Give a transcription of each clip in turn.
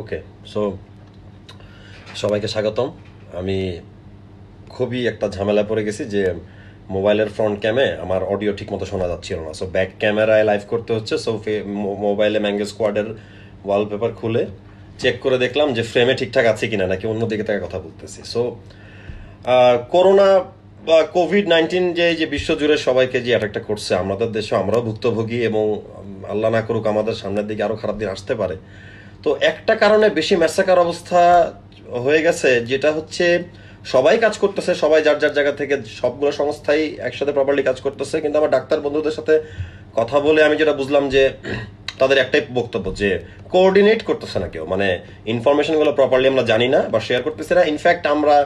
okay so সবাইকে স্বাগতম আমি খুবই একটা ঝামেলা পড়ে গেছি যে মোবাইলের ফ্রন্ট ক্যামে আমার অডিও ঠিক মতো শোনা যাচ্ছিল না সো ব্যাক ক্যামেরায় লাইভ করতে হচ্ছে সো মোবাইলে ম্যাঙ্গো স্কোয়াডের ওয়ালপেপার খুলে চেক করে দেখলাম যে ফ্রেমে ঠিকঠাক আছে কিনা নাকি অন্যদিকে তাকে কথা বলতেছি সো করোনা বা কোভিড নাইন্টিন যে যে বিশ্বজুড়ে সবাইকে যে অ্যাটাকটা করছে আমাদের দেশে আমরাও ভুক্তভোগী এবং আল্লাহ না করুক আমাদের সামনের দিকে আরও খারাপ দিন আসতে পারে তো একটা কারণে বেশি ম্যাসাকার অবস্থা হয়ে গেছে যেটা হচ্ছে সবাই কাজ করতেছে সবাই যার যার জায়গা থেকে সবগুলো সংস্থাই একসাথে প্রপারলি কাজ করতেছে কিন্তু আমার ডাক্তার বন্ধুদের সাথে কথা বলে আমি যেটা বুঝলাম যে তাদের একটাই বক্তব্য যে কোঅর্ডিনেট করতেছে না কেউ মানে ইনফরমেশনগুলো প্রপারলি আমরা জানি না বা শেয়ার করতেছি না ইনফ্যাক্ট আমরা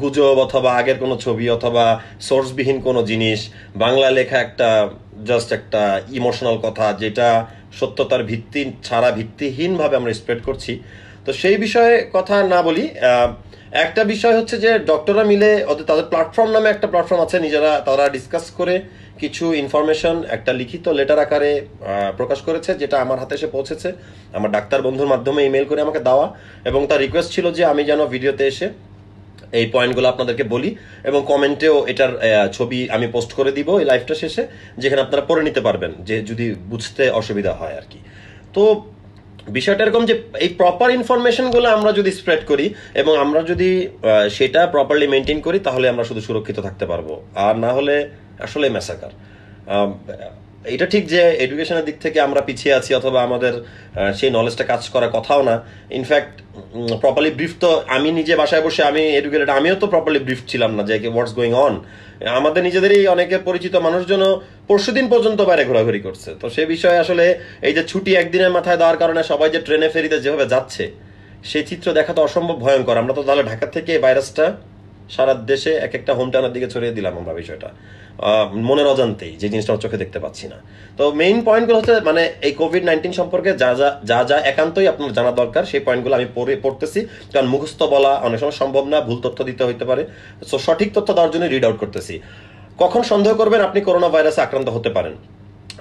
গুজব অথবা আগের কোনো ছবি অথবা সোর্সবিহীন কোনো জিনিস বাংলা লেখা একটা জাস্ট একটা ইমোশনাল কথা যেটা সত্যতার ভিত্তি ছাড়া ভিত্তিহীনভাবে আমরা স্প্রেড করছি তো সেই বিষয়ে কথা না বলি একটা বিষয় হচ্ছে যে ডক্টররা মিলে ওদের তাদের প্ল্যাটফর্ম নামে একটা প্ল্যাটফর্ম আছে নিজেরা তারা ডিসকাস করে কিছু ইনফরমেশন একটা লিখিত লেটার আকারে প্রকাশ করেছে যেটা আমার হাতে এসে পৌঁছেছে আমার ডাক্তার বন্ধুর মাধ্যমে ইমেল করে আমাকে দেওয়া এবং তার রিকোয়েস্ট ছিল যে আমি যেন ভিডিওতে এসে এই পয়েন্টগুলো আপনাদেরকে বলি এবং কমেন্টেও এটার ছবি আমি পোস্ট করে দিব এই লাইভটা শেষে যেখানে আপনারা পড়ে নিতে পারবেন যে যদি বুঝতে অসুবিধা হয় আর কি তো বিষয়টা এরকম যে এই প্রপার ইনফরমেশনগুলো আমরা যদি স্প্রেড করি এবং আমরা যদি সেটা প্রপারলি মেনটেন করি তাহলে আমরা শুধু সুরক্ষিত থাকতে পারবো আর না হলে আসলে মেসাকার এটা ঠিক যে এডুকেশনের দিক থেকে আমরা পিছিয়ে আছি অথবা আমাদের সেই নলেজটা কাজ করার কথাও না ইনফ্যাক্ট প্রপারলি ব্রিফ তো আমি নিজে বাসায় বসে আমি এডুকেটেড আমিও তো প্রপারলি ব্রিফ ছিলাম না যে হোয়াটস গোয়িং অন আমাদের নিজেদেরই অনেকের পরিচিত মানুষজন পরশু দিন পর্যন্ত বাইরে ঘোরাঘুরি করছে তো সে বিষয়ে আসলে এই যে ছুটি একদিনের মাথায় দেওয়ার কারণে সবাই যে ট্রেনে ফেরিতে যেভাবে যাচ্ছে সেই চিত্র দেখা তো অসম্ভব ভয়ঙ্কর আমরা তো তাহলে ঢাকা থেকে ভাইরাসটা সারা দেশে এক একটা হোম টাউনের দিকে ছড়িয়ে দিলাম আমরা বিষয়টা মনের অজান্তেই যে জিনিসটা চোখে দেখতে পাচ্ছি না তো মেইন পয়েন্টগুলো হচ্ছে মানে এই কোভিড নাইন্টিন সম্পর্কে যা যা যা যা একান্তই আপনার জানা দরকার সেই পয়েন্টগুলো আমি পড়ে পড়তেছি কারণ মুখস্থ বলা অনেক সময় সম্ভব না ভুল তথ্য দিতে হইতে পারে সো সঠিক তথ্য দেওয়ার জন্য রিড আউট করতেছি কখন সন্দেহ করবেন আপনি করোনা ভাইরাসে আক্রান্ত হতে পারেন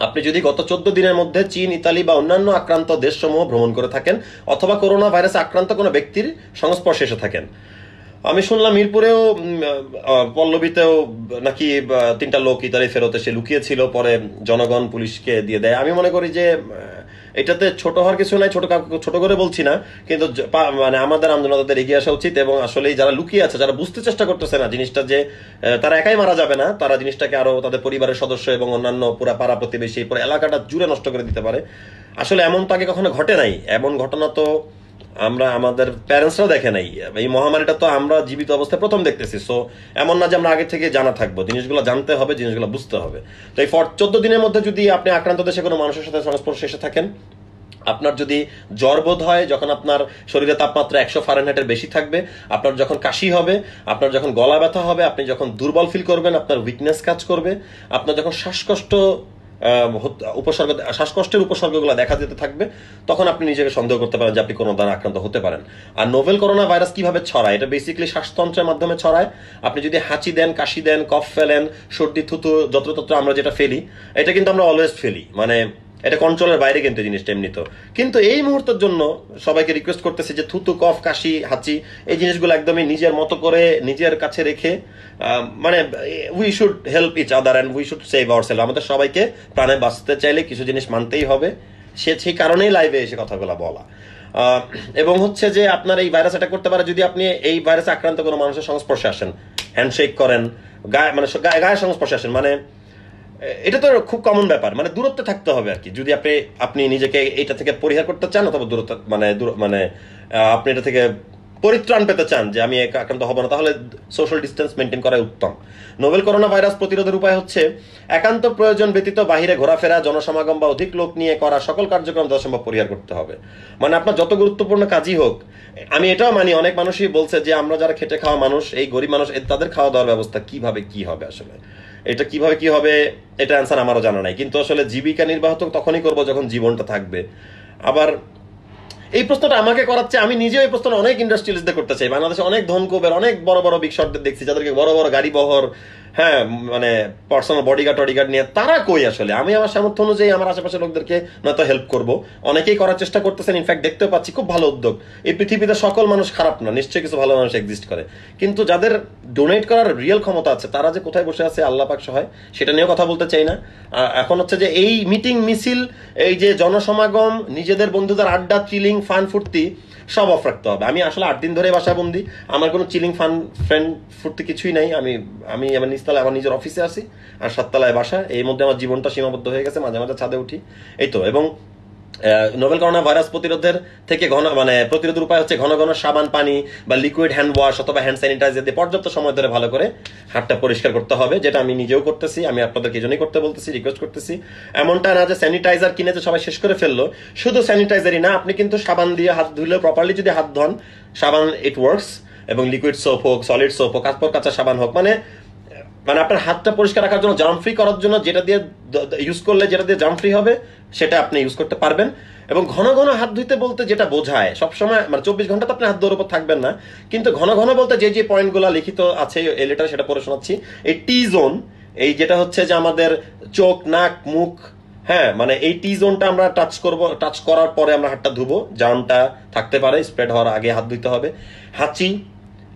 আপনি যদি গত চোদ্দ দিনের মধ্যে চীন ইতালি বা অন্যান্য আক্রান্ত দেশসমূহ ভ্রমণ করে থাকেন অথবা করোনা ভাইরাসে আক্রান্ত কোনো ব্যক্তির সংস্পর্শে এসে থাকেন আমি শুনলাম মিরপুরেও পল্লবীতেও নাকি তিনটা লোক ইতালি ফেরত এসে লুকিয়েছিল পরে জনগণ পুলিশকে দিয়ে দেয় আমি মনে করি যে এটাতে ছোট হওয়ার কিছু নাই ছোট ছোট করে বলছি না কিন্তু মানে আমাদের তাদের এগিয়ে আসা উচিত এবং আসলে যারা লুকিয়ে আছে যারা বুঝতে চেষ্টা করতেছে না জিনিসটা যে তারা একাই মারা যাবে না তারা জিনিসটাকে আরো তাদের পরিবারের সদস্য এবং অন্যান্য পুরা পাড়া প্রতিবেশী পুরো এলাকাটা জুড়ে নষ্ট করে দিতে পারে আসলে এমন তো আগে কখনো ঘটে নাই এমন ঘটনা তো আমরা আমাদের প্যারেন্টসরাও দেখে নাই এই মহামারীটা তো আমরা জীবিত অবস্থায় প্রথম দেখতেছি সো এমন না যে আমরা আগে থেকে জানা থাকবো জিনিসগুলো জানতে হবে জিনিসগুলো বুঝতে হবে তো এই ফর চোদ্দ দিনের মধ্যে যদি আপনি আক্রান্ত দেশে কোনো মানুষের সাথে সংস্পর্শে এসে থাকেন আপনার যদি জ্বর বোধ হয় যখন আপনার শরীরে তাপমাত্রা একশো ফারেনহাইটের বেশি থাকবে আপনার যখন কাশি হবে আপনার যখন গলা ব্যথা হবে আপনি যখন দুর্বল ফিল করবেন আপনার উইকনেস কাজ করবে আপনার যখন শ্বাসকষ্ট উপসর্গ শ্বাসকষ্টের উপসর্গগুলো দেখা যেতে থাকবে তখন আপনি নিজেকে সন্দেহ করতে পারেন যে আপনি কোনো দ্বারা আক্রান্ত হতে পারেন আর নোভেল করোনা ভাইরাস কিভাবে ছড়ায় এটা বেসিক্যালি শ্বাসতন্ত্রের মাধ্যমে ছড়ায় আপনি যদি হাঁচি দেন কাশি দেন কফ ফেলেন সর্দি থুতু যত্রতত্র আমরা যেটা ফেলি এটা কিন্তু আমরা অলওয়েজ ফেলি মানে এটা কন্ট্রোলের বাইরে কিন্তু জিনিসটা এমনি তো কিন্তু এই মুহূর্তের জন্য সবাইকে রিকোয়েস্ট করতেছে যে থুতু কফ কাশি হাঁচি এই জিনিসগুলো একদমই নিজের মতো করে নিজের কাছে রেখে মানে we should help each other and we should save our self আমাদের সবাইকে প্রাণে বাঁচতে চাইলে কিছু জিনিস মানতেই হবে সে সেই কারণেই লাইভে এসে কথাগুলো বলা এবং হচ্ছে যে আপনার এই ভাইরাস এটা করতে পারে যদি আপনি এই ভাইরাসে আক্রান্ত কোনো মানুষের সংস্পর্শে আসেন হ্যান্ডশেক করেন গায়ে মানে গায়ে সংস্পর্শে আসেন মানে এটা তো খুব কমন ব্যাপার মানে দূরত্বে থাকতে হবে আর কি যদি আপনি আপনি নিজেকে এটা থেকে পরিহার করতে চান অথবা দূরত্ব মানে মানে আপনি এটা থেকে পরিত্রাণ পেতে চান যে আমি আক্রান্ত হব না তাহলে সোশ্যাল ডিস্টেন্স মেনটেন করাই উত্তম নোভেল করোনা ভাইরাস প্রতিরোধের উপায় হচ্ছে একান্ত প্রয়োজন ব্যতীত বাহিরে ঘোরাফেরা জনসমাগম বা অধিক লোক নিয়ে করা সকল কার্যক্রম যথাসম্ভব পরিহার করতে হবে মানে আপনার যত গুরুত্বপূর্ণ কাজই হোক আমি এটাও মানি অনেক মানুষই বলছে যে আমরা যারা খেটে খাওয়া মানুষ এই গরিব মানুষ তাদের খাওয়া দাওয়ার ব্যবস্থা কিভাবে কি হবে আসলে এটা কিভাবে কি হবে এটা অ্যান্সার আমারও জানা নাই কিন্তু আসলে জীবিকা নির্বাহ তো তখনই করবো যখন জীবনটা থাকবে আবার এই প্রশ্নটা আমাকে করাচ্ছে আমি নিজেও এই প্রশ্ন অনেক ইন্ডাস্ট্রিয়ালিস্টদের করতে চাই বাংলাদেশে অনেক ধনকোবের অনেক বড় বড় বিগ শটদের দেখছি যাদেরকে বড় বড় গাড়ি বহর হ্যাঁ মানে পার্সোনাল বডিগার্ড টডিগার্ড নিয়ে তারা কই আসলে আমি আমার সামর্থ্য অনুযায়ী আমার আশেপাশে লোকদেরকে নয়তো হেল্প করব অনেকেই করার চেষ্টা করতেছেন ইনফ্যাক্ট দেখতেও পাচ্ছি খুব ভালো উদ্যোগ এই পৃথিবীতে সকল মানুষ খারাপ না নিশ্চয়ই কিছু ভালো মানুষ এক্সিস্ট করে কিন্তু যাদের ডোনেট করার রিয়েল ক্ষমতা আছে তারা যে কোথায় বসে আছে আল্লাহ পাক সহায় সেটা নিয়েও কথা বলতে চাই না এখন হচ্ছে যে এই মিটিং মিছিল এই যে জনসমাগম নিজেদের বন্ধুদের আড্ডা চিলিং ফান ফুর্তি সব অফ রাখতে হবে আমি আসলে আট দিন ধরে বাসায় বন্দি আমার কোনো চিলিং ফান ফ্রেন্ড ফুটতে কিছুই নাই আমি আমি আমার নিচতলায় আমার নিজের অফিসে আসি আর সাততলায় বাসা এই মধ্যে আমার জীবনটা সীমাবদ্ধ হয়ে গেছে মাঝে মাঝে ছাদে উঠি এই তো এবং নোভেল করোনা ভাইরাস প্রতিরোধের থেকে ঘন মানে প্রতিরোধের উপায় হচ্ছে ঘন ঘন সাবান পানি বা লিকুইড হ্যান্ড ওয়াশ অথবা হ্যান্ড স্যানিটাইজার দিয়ে পর্যাপ্ত সময় ধরে ভালো করে হাতটা পরিষ্কার করতে হবে যেটা আমি নিজেও করতেছি আমি আপনাদেরকে জন্যই করতে বলতেছি রিকোয়েস্ট করতেছি এমনটা না যে স্যানিটাইজার কিনে যে সবাই শেষ করে ফেললো শুধু স্যানিটাইজারই না আপনি কিন্তু সাবান দিয়ে হাত ধুলে প্রপারলি যদি হাত ধন সাবান ইট ওয়ার্কস এবং লিকুইড সোপ হোক সলিড সোপ হোক কাপড় কাঁচা সাবান হোক মানে মানে আপনার হাতটা পরিষ্কার রাখার জন্য জার্ম ফ্রি করার জন্য যেটা দিয়ে ইউজ করলে যেটা দিয়ে জার্ম ফ্রি হবে সেটা আপনি ইউজ করতে পারবেন এবং ঘন ঘন হাত ধুইতে বলতে যেটা বোঝায় সবসময় মানে চব্বিশ ঘন্টা তো আপনি হাত ধোয়ার উপর থাকবেন না কিন্তু ঘন ঘন বলতে যে যে পয়েন্টগুলো লিখিত আছে এই লেটার সেটা পড়ে শোনাচ্ছি এই টি জোন এই যেটা হচ্ছে যে আমাদের চোখ নাক মুখ হ্যাঁ মানে এই টি জোনটা আমরা টাচ করব টাচ করার পরে আমরা হাতটা ধুবো জার্মটা থাকতে পারে স্প্রেড হওয়ার আগে হাত ধুইতে হবে হাঁচি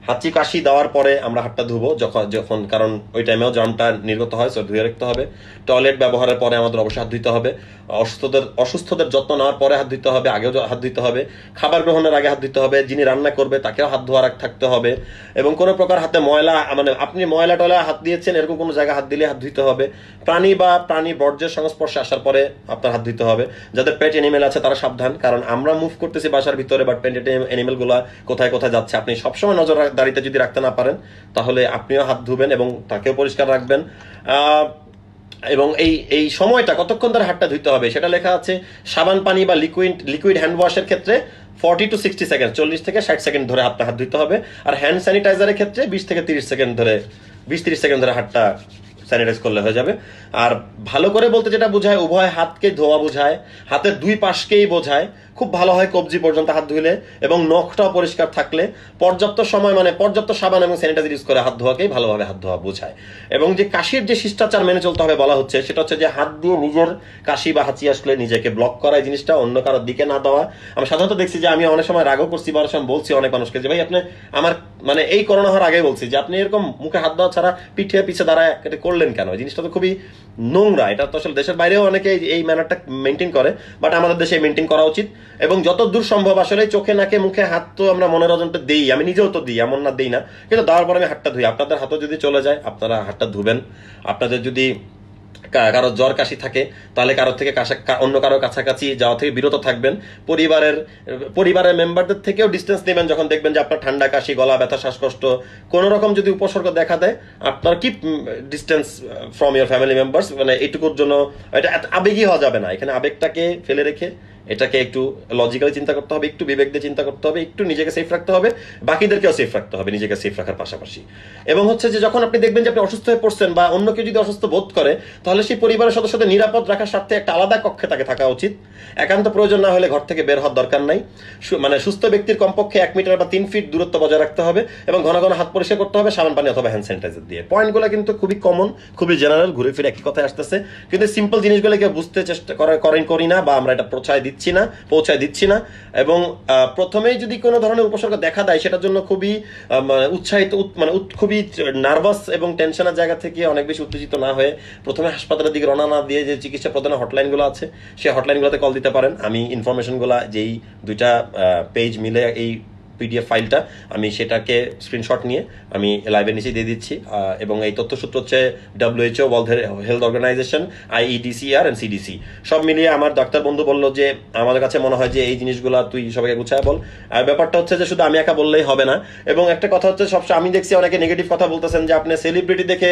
হাঁচি কাশি দেওয়ার পরে আমরা হাতটা ধুবো যখন যখন কারণ ওই টাইমেও জামটা নির্গত হয় সো ধুয়ে রাখতে হবে টয়লেট ব্যবহারের পরে আমাদের অবশ্যই হাত ধুইতে হবে অসুস্থদের অসুস্থদের যত্ন নেওয়ার পরে হাত ধুইতে হবে আগেও হাত ধুইতে হবে খাবার গ্রহণের আগে হাত ধুইতে হবে যিনি রান্না করবে তাকেও হাত ধোয়া থাকতে হবে এবং কোনো প্রকার হাতে ময়লা মানে আপনি ময়লা টয়লা হাত দিয়েছেন এরকম কোনো জায়গায় হাত দিলে হাত ধুইতে হবে প্রাণী বা প্রাণী বর্জ্যের সংস্পর্শে আসার পরে আপনার হাত ধুইতে হবে যাদের পেট এনিমেল আছে তারা সাবধান কারণ আমরা মুভ করতেছি বাসার ভিতরে বাট পেট এনিমেলগুলো কোথায় কোথায় যাচ্ছে আপনি সবসময় নজর দাড়িটা যদি রাখতে না পারেন তাহলে আপনিও হাত ধুবেন এবং তাকেও পরিষ্কার রাখবেন এবং এই এই সময়টা কতক্ষণ ধরে হাতটা ধুইতে হবে সেটা লেখা আছে সাবান পানি বা লিকুইড লিকুইড হ্যান্ড ওয়াশের ক্ষেত্রে ফর্টি টু সিক্সটি সেকেন্ড চল্লিশ থেকে ষাট সেকেন্ড ধরে হাতটা হাত ধুইতে হবে আর হ্যান্ড স্যানিটাইজারের ক্ষেত্রে বিশ থেকে তিরিশ সেকেন্ড ধরে বিশ তিরিশ সেকেন্ড ধরে হাতটা স্যানিটাইজ করলে হয়ে যাবে আর ভালো করে বলতে যেটা বোঝায় উভয় হাতকে ধোয়া বোঝায় হাতের দুই পাশকেই বোঝায় খুব ভালো হয় কবজি পর্যন্ত হাত ধুইলে এবং নখটাও পরিষ্কার থাকলে পর্যাপ্ত সময় মানে পর্যাপ্ত সাবান এবং স্যানিটাইজার ইউজ করে হাত ধোয়াকেই ভালোভাবে হাত ধোয়া বোঝায় এবং যে কাশির যে শিষ্টাচার মেনে চলতে হবে বলা হচ্ছে সেটা হচ্ছে যে হাত দিয়ে নিজের কাশি বা হাঁচি আসলে নিজেকে ব্লক করা এই জিনিসটা অন্য কারোর দিকে না দেওয়া আমি সাধারণত দেখছি যে আমি অনেক সময় রাগও করছি বা সময় বলছি অনেক মানুষকে যে ভাই আপনি আমার মানে এই করোনা হওয়ার আগে বলছি যে আপনি এরকম মুখে হাত দেওয়া ছাড়া পিঠে পিছিয়ে দাঁড়ায় এটা করলেন কেন এই জিনিসটা তো খুবই নোংরা এটা তো আসলে দেশের বাইরেও অনেকে এই ম্যানারটা মেনটেন করে বাট আমাদের দেশে মেনটেন করা উচিত এবং যত দূর সম্ভব আসলে চোখে নাকে মুখে হাত তো আমরা অজনটা দিই আমি নিজেও তো দিই এমন না দিই না কিন্তু দেওয়ার পর আমি হাতটা ধুই আপনাদের হাতও যদি চলে যায় আপনারা হাতটা ধুবেন আপনাদের যদি কারো জ্বর কাশি থাকে তাহলে কারোর থেকে অন্য কারো কাছাকাছি যাওয়া থেকে বিরত থাকবেন পরিবারের পরিবারের মেম্বারদের থেকেও ডিস্টেন্স নেবেন যখন দেখবেন যে আপনার ঠান্ডা কাশি গলা ব্যথা শ্বাসকষ্ট কোনো রকম যদি উপসর্গ দেখা দেয় আপনার কি distance from your family members মানে এইটুকুর জন্য এটা আবেগই হওয়া যাবে না এখানে আবেগটাকে ফেলে রেখে এটাকে একটু লজিক্যালি চিন্তা করতে হবে একটু বিবেক দিয়ে চিন্তা করতে হবে একটু নিজেকে সেফ রাখতে হবে বাকিদেরকেও সেফ রাখতে হবে নিজেকে সেফ রাখার পাশাপাশি এবং হচ্ছে যে যখন আপনি দেখবেন যে আপনি অসুস্থ হয়ে পড়ছেন বা অন্য কেউ যদি অসুস্থ বোধ করে তাহলে সেই পরিবারের সদস্যদের নিরাপদ রাখার স্বার্থে একটা আলাদা কক্ষে তাকে থাকা উচিত একান্ত প্রয়োজন না হলে ঘর থেকে বের হওয়ার দরকার নাই মানে সুস্থ ব্যক্তির কমপক্ষে এক মিটার বা তিন ফিট দূরত্ব বজায় রাখতে হবে এবং ঘন ঘন হাত পরিষ্কার করতে হবে সাবান পানি অথবা হ্যান্ড স্যানিটাইজার দিয়ে পয়েন্টগুলো কিন্তু খুবই কমন খুবই জেনারেল ঘুরে ফিরে একই কথায় আসতেছে কিন্তু সিম্পল জিনিসগুলোকে বুঝতে চেষ্টা করি না বা আমরা এটা প্রচায় দিচ্ছি দিচ্ছি না পৌঁছায় দিচ্ছি না এবং প্রথমেই যদি কোনো ধরনের উপসর্গ দেখা দেয় সেটার জন্য খুবই মানে উৎসাহিত মানে খুবই নার্ভাস এবং টেনশনের জায়গা থেকে অনেক বেশি উত্তেজিত না হয়ে প্রথমে হাসপাতালের দিকে রওনা না দিয়ে যে চিকিৎসা প্রদানের হটলাইনগুলো আছে সেই হটলাইনগুলোতে কল দিতে পারেন আমি ইনফরমেশনগুলো যেই দুইটা পেজ মিলে এই পিডিএফ ফাইলটা আমি সেটাকে স্ক্রিনশট নিয়ে আমি লাইভের নিচে দিয়ে দিচ্ছি এবং এই তথ্যসূত্র হচ্ছে ডাব্লিউএইচও ওয়ার্ল্ড হেলথ অর্গানাইজেশন আর এন্ড সিডিসি সব মিলিয়ে আমার ডাক্তার বন্ধু বলল যে আমাদের কাছে মনে হয় যে এই জিনিসগুলো তুই সবাইকে গুছায় বল আর ব্যাপারটা হচ্ছে যে শুধু আমি একা বললেই হবে না এবং একটা কথা হচ্ছে সবসময় আমি দেখছি অনেকে নেগেটিভ কথা বলতেছেন যে আপনি সেলিব্রিটি দেখে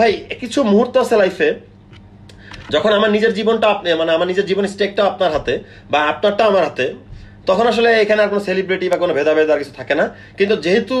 ভাই কিছু মুহূর্ত আছে লাইফে যখন আমার নিজের জীবনটা আপনি মানে আমার নিজের জীবন স্টেকটা আপনার হাতে বা আপনারটা আমার হাতে তখন আসলে এখানে আর কোনো সেলিব্রিটি বা কোনো ভেদাভেদ আর কিছু থাকে না কিন্তু যেহেতু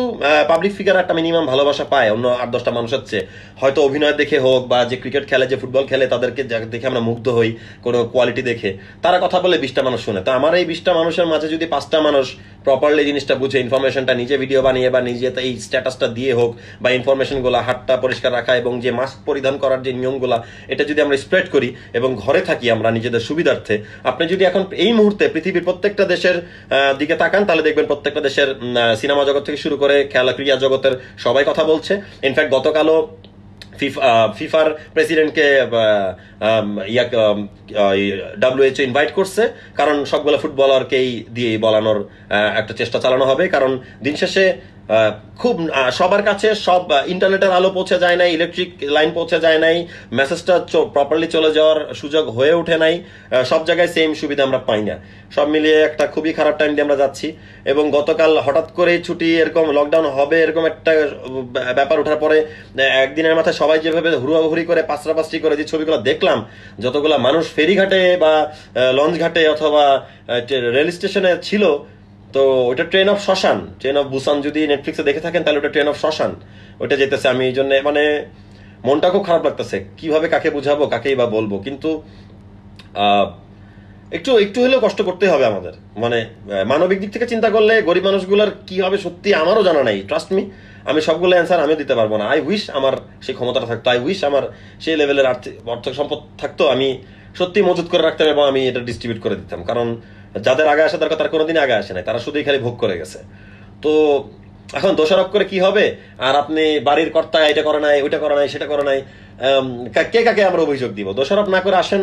পাবলিক ফিগার একটা মিনিমাম ভালোবাসা পায় অন্য আট দশটা মানুষের চেয়ে হয়তো অভিনয় দেখে হোক বা যে ক্রিকেট খেলে যে ফুটবল খেলে তাদেরকে দেখে আমরা মুগ্ধ হই কোনো কোয়ালিটি দেখে তারা কথা বলে বিশটা মানুষ শুনে তো আমার এই বিশটা মানুষের মাঝে যদি পাঁচটা মানুষ প্রপারলি জিনিসটা বুঝে ইনফরমেশনটা নিজে ভিডিও বানিয়ে বা নিজে এই স্ট্যাটাসটা দিয়ে হোক বা ইনফরমেশনগুলো হাতটা পরিষ্কার রাখা এবং যে মাস্ক পরিধান করার যে নিয়মগুলো এটা যদি আমরা স্প্রেড করি এবং ঘরে থাকি আমরা নিজেদের সুবিধার্থে আপনি যদি এখন এই মুহূর্তে পৃথিবীর প্রত্যেকটা দেশের দিকে তাকান তাহলে দেখবেন প্রত্যেকটা দেশের সিনেমা জগৎ থেকে শুরু করে খেলা ক্রিয়া জগতের সবাই কথা বলছে ইনফ্যাক্ট গতকালও ফিফার প্রেসিডেন্টকে ইয়া ডাব্লিউএইচও ইনভাইট করছে কারণ সবগুলো ফুটবলারকেই দিয়ে বলানোর uh, একটা চেষ্টা চালানো হবে কারণ দিন শেষে খুব সবার কাছে সব ইন্টারনেটের আলো পৌঁছে যায় নাই ইলেকট্রিক লাইন পৌঁছে যায় নাই মেসেজটা প্রপারলি চলে যাওয়ার সুযোগ হয়ে ওঠে নাই সব জায়গায় সেম সুবিধা আমরা পাই না সব মিলিয়ে একটা খুবই খারাপ টাইম দিয়ে আমরা যাচ্ছি এবং গতকাল হঠাৎ করে ছুটি এরকম লকডাউন হবে এরকম একটা ব্যাপার ওঠার পরে একদিনের মাথায় সবাই যেভাবে হুড়াহুড়ি করে পাশরাপাশি করে যে ছবিগুলো দেখলাম যতগুলো মানুষ ফেরিঘাটে বা লঞ্চ ঘাটে অথবা রেল স্টেশনে ছিল তো ওটা ট্রেন অফ শ্মশান ট্রেন অফ বুসান যদি নেটফ্লিক্সে দেখে থাকেন তাহলে ওটা ট্রেন অফ শ্মশান ওটা যেতেছে আমি এই জন্য মানে মনটা খুব খারাপ লাগতেছে কিভাবে কাকে বুঝাবো কাকেই বা বলবো কিন্তু একটু একটু হলেও কষ্ট করতে হবে আমাদের মানে মানবিক দিক থেকে চিন্তা করলে গরিব মানুষগুলোর কি হবে সত্যি আমারও জানা নাই ট্রাস্ট মি আমি সবগুলো অ্যান্সার আমি দিতে পারবো না আই উইশ আমার সেই ক্ষমতাটা থাকতো আই উইশ আমার সেই লেভেলের আর্থিক অর্থ সম্পদ থাকতো আমি সত্যি মজুত করে রাখতাম এবং আমি এটা ডিস্ট্রিবিউট করে দিতাম কারণ যাদের আগে আসা দরকার তারা কোনোদিন আগে আসে নাই তারা শুধুই খালি ভোগ করে গেছে তো এখন দোষারোপ করে কি হবে আর আপনি বাড়ির কর্তা এটা করে নাই ওইটা করে নাই সেটা করে নাই কে কাকে আমরা অভিযোগ দিব দোষারোপ না করে আসেন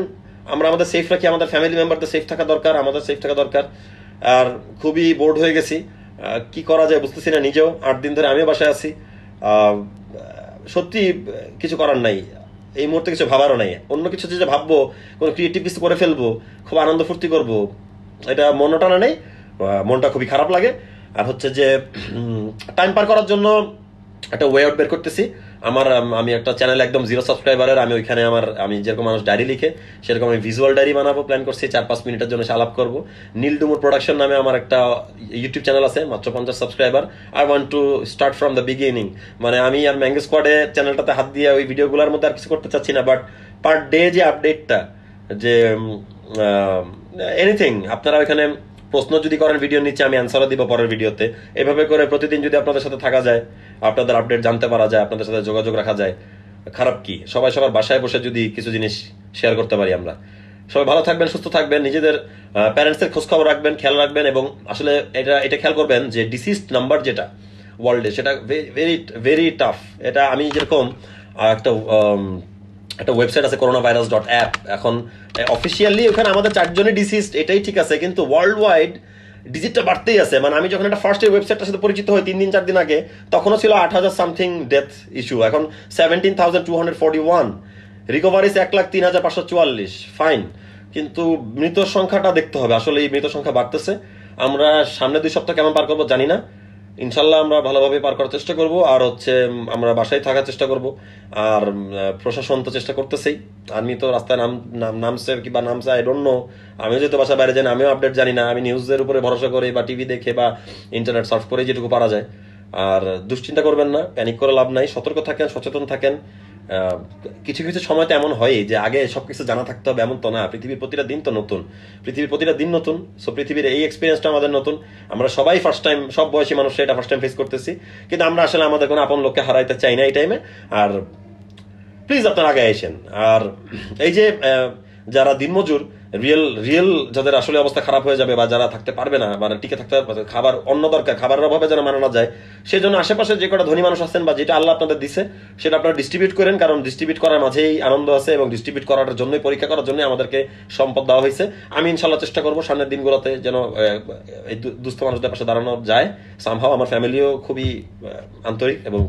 আমরা আমাদের সেফ রাখি আমাদের ফ্যামিলি মেম্বারদের সেফ থাকা দরকার আমাদের সেফ থাকা দরকার আর খুবই বোর্ড হয়ে গেছি কি করা যায় বুঝতেছি না নিজেও আট দিন ধরে আমিও বাসায় আছি সত্যি কিছু করার নাই এই মুহূর্তে কিছু ভাবারও নাই অন্য কিছু যে ভাববো কোনো ক্রিয়েটিভ কিছু করে ফেলবো খুব আনন্দ ফুর্তি করবো এটা মনও টানা নেই মনটা খুবই খারাপ লাগে আর হচ্ছে যে টাইম পার করার জন্য একটা ওয়ে আউট বের করতেছি আমার আমি একটা চ্যানেল একদম জিরো সাবস্ক্রাইবারের আমি ওইখানে আমার আমি যেরকম মানুষ ডায়েরি লিখে সেরকম আমি ভিজুয়াল ডায়রি বানাবো প্ল্যান করছি চার পাঁচ মিনিটের জন্য সালাপ করবো নীল ডুমুর প্রোডাকশন নামে আমার একটা ইউটিউব চ্যানেল আছে মাত্র পঞ্চাশ subscriber I want to start from the beginning মানে আমি আর ম্যাঙ্গো স্কোয়াডে চ্যানেলটাতে হাত দিয়ে ওই ভিডিওগুলোর মধ্যে আর কিছু করতে চাচ্ছি না বাট পার ডে যে আপডেটটা যে এনিথিং আপনারা ওইখানে প্রশ্ন যদি করেন ভিডিও নিচে আমি অ্যান্সারও দিব পরের ভিডিওতে এভাবে করে প্রতিদিন যদি আপনাদের সাথে থাকা যায় আপনাদের আপডেট জানতে পারা যায় আপনাদের সাথে যোগাযোগ রাখা যায় খারাপ কি সবাই সবার বাসায় বসে যদি কিছু জিনিস শেয়ার করতে পারি আমরা সবাই ভালো থাকবেন সুস্থ থাকবেন নিজেদের প্যারেন্টসের খোঁজখবর রাখবেন খেয়াল রাখবেন এবং আসলে এটা এটা খেয়াল করবেন যে ডিসিসড নাম্বার যেটা ওয়ার্ল্ডে সেটা ভেরি ভেরি টাফ এটা আমি যেরকম একটা একটা ওয়েবসাইট আছে করোনা ভাইরাস ডট অ্যাপ এখন অফিসিয়ালি ওখানে আমাদের চারজনের ডিসিজ এটাই ঠিক আছে কিন্তু ওয়ার্ল্ড ওয়াইড ডিজিটটা বাড়তেই আছে মানে আমি যখন একটা ফার্স্ট এই ওয়েবসাইটটার সাথে পরিচিত হই তিন দিন চার দিন আগে তখনও ছিল আট হাজার সামথিং ডেথ ইস্যু এখন seventeen thousand two hundred forty one recoveries এক লাখ তিন হাজার পাঁচশো চুয়াল্লিশ ফাইন কিন্তু মৃত সংখ্যাটা দেখতে হবে আসলে এই মৃত সংখ্যা বাড়তেছে আমরা সামনে দুই সপ্তাহ কেমন পার করবো জানি না ইনশাল্লাহ আমরা ভালোভাবে পার করার চেষ্টা করব আর হচ্ছে আমরা বাসায় থাকার চেষ্টা করব আর প্রশাসন তো চেষ্টা করতেছেই আমি তো রাস্তায় নাম নামছে কিংবা নামছে আই ডোন্ট নো আমিও যেহেতু বাসা বাইরে যাই আমিও আপডেট জানি না আমি নিউজের উপরে ভরসা করে বা টিভি দেখে বা ইন্টারনেট সার্চ করে যেটুকু পারা যায় আর দুশ্চিন্তা করবেন না প্যানিক করে লাভ নাই সতর্ক থাকেন সচেতন থাকেন কিছু কিছু সময় তো এমন হয় যে আগে সবকিছু জানা থাকতে হবে এমন তো না পৃথিবীর প্রতিটা দিন তো নতুন পৃথিবীর প্রতিটা দিন নতুন সো পৃথিবীর এই এক্সপিরিয়েন্সটা আমাদের নতুন আমরা সবাই ফার্স্ট টাইম সব বয়সী মানুষরা এটা ফার্স্ট টাইম ফেস করতেছি কিন্তু আমরা আসলে আমাদের কোনো আপন লোককে হারাইতে চাই না এই টাইমে আর প্লিজ আপনারা আগে আসেন আর এই যে যারা দিনমজুর রিয়েল রিয়েল যাদের আসলে অবস্থা খারাপ হয়ে যাবে বা যারা থাকতে পারবে না মানে টিকে থাকতে খাবার অন্য দরকার খাবারের অভাবে যেন মানানো যায় সেই জন্য আশেপাশে যে কটা ধনী মানুষ আছেন বা যেটা আল্লাহ আপনাদের দিছে সেটা আপনারা ডিস্ট্রিবিউট করেন কারণ ডিস্ট্রিবিউট করার মাঝেই আনন্দ আছে এবং ডিস্ট্রিবিউট করার জন্যই পরীক্ষা করার জন্য আমাদেরকে সম্পদ দেওয়া হয়েছে আমি ইনশাল্লাহ চেষ্টা করবো সামনের দিনগুলোতে যেন এই দুস্থ মানুষদের পাশে দাঁড়ানো যায় সামহাও আমার ফ্যামিলিও খুবই আন্তরিক এবং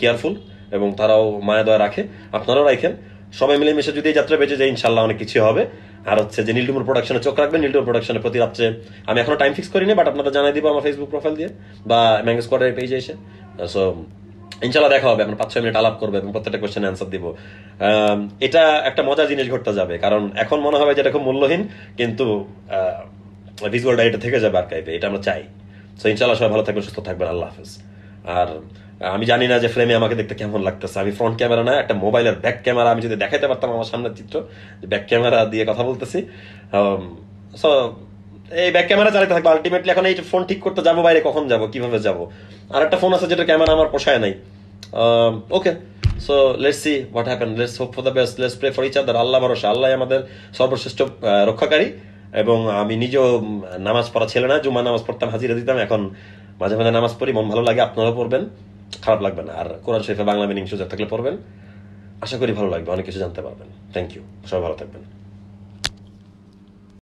কেয়ারফুল এবং তারাও মায়া দয়া রাখে আপনারাও রাখেন সবাই মিলেমিশে যদি এই যাত্রা বেঁচে যায় ইনশাল্লাহ অনেক কিছু হবে আর হচ্ছে যে নীলটুমুর প্রোডাকশনে চোখ রাখবেন নীলটুমুর প্রোডাকশনের প্রতি রাত্রে আমি এখনো টাইম ফিক্স করিনি বাট আপনারা জানাই দিব আমার ফেসবুক প্রোফাইল দিয়ে বা ম্যাঙ্গো স্কোয়াডের পেজে এসে সো uh, ইনশাল্লাহ দেখা হবে আমরা পাঁচ ছয় মিনিট আলাপ করবো এবং প্রত্যেকটা কোয়েশ্চেন অ্যান্সার দিব um, এটা একটা মজার জিনিস ঘটতে যাবে কারণ এখন মনে হবে যে এটা খুব মূল্যহীন কিন্তু ভিজুয়াল uh, ডাইটা থেকে যাবে আর কাইবে এটা আমরা চাই সো ইনশাল্লাহ সবাই ভালো থাকবেন সুস্থ থাকবেন আল্লাহ হাফেজ আর আমি জানি না যে ফ্রেমে আমাকে দেখতে কেমন লাগতেছে আমি ফ্রন্ট ক্যামেরা না একটা মোবাইলের ব্যাক ক্যামেরা আমি যদি দেখাতে পারতাম আমার সামনের চিত্র যে ব্যাক ক্যামেরা দিয়ে কথা বলতেছি সো um, এই ব্যাক ক্যামেরা চালাতে থাকবো আলটিমেটলি এখন এই ফোন ঠিক করতে যাবো বাইরে কখন যাব কিভাবে যাব আর একটা ফোন আছে যেটা ক্যামেরা আমার পোষায় নাই okay so let's see what happen let's hope for the best let's pray for each other আল্লাহ ভরসা আল্লাহ আমাদের সর্বশ্রেষ্ঠ রক্ষাকারী এবং আমি নিজেও নামাজ পড়া ছেলে না জুমা নামাজ পড়তাম হাজিরা দিতাম এখন মাঝে মাঝে নামাজ পড়ি মন ভালো লাগে আপনারাও পড়বেন খারাপ লাগবে না আর কোরআন শরীফে বাংলা মিনিং সুযোগ থাকলে পড়বেন আশা করি ভালো লাগবে অনেক কিছু জানতে পারবেন থ্যাংক ইউ সবাই ভালো থাকবেন